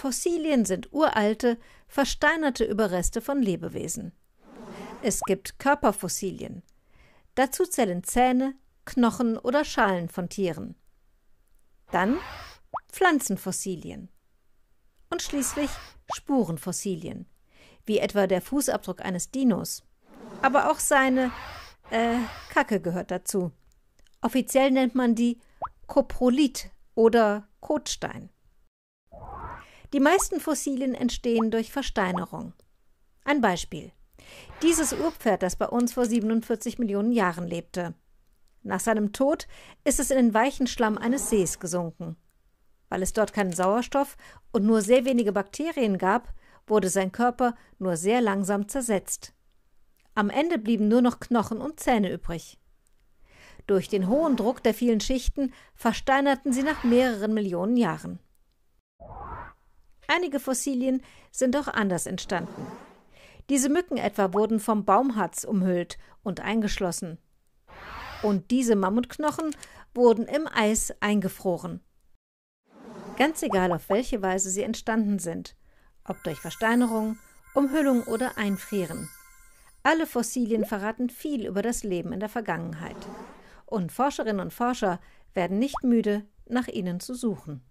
Fossilien sind uralte, versteinerte Überreste von Lebewesen. Es gibt Körperfossilien. Dazu zählen Zähne, Knochen oder Schalen von Tieren. Dann Pflanzenfossilien. Und schließlich Spurenfossilien, wie etwa der Fußabdruck eines Dinos. Aber auch seine äh, Kacke gehört dazu. Offiziell nennt man die Koprolit oder Kotstein. Die meisten Fossilien entstehen durch Versteinerung. Ein Beispiel. Dieses Urpferd, das bei uns vor 47 Millionen Jahren lebte. Nach seinem Tod ist es in den weichen Schlamm eines Sees gesunken. Weil es dort keinen Sauerstoff und nur sehr wenige Bakterien gab, wurde sein Körper nur sehr langsam zersetzt. Am Ende blieben nur noch Knochen und Zähne übrig. Durch den hohen Druck der vielen Schichten versteinerten sie nach mehreren Millionen Jahren. Einige Fossilien sind auch anders entstanden. Diese Mücken etwa wurden vom Baumharz umhüllt und eingeschlossen. Und diese Mammutknochen wurden im Eis eingefroren. Ganz egal, auf welche Weise sie entstanden sind, ob durch Versteinerung, Umhüllung oder Einfrieren. Alle Fossilien verraten viel über das Leben in der Vergangenheit. Und Forscherinnen und Forscher werden nicht müde, nach ihnen zu suchen.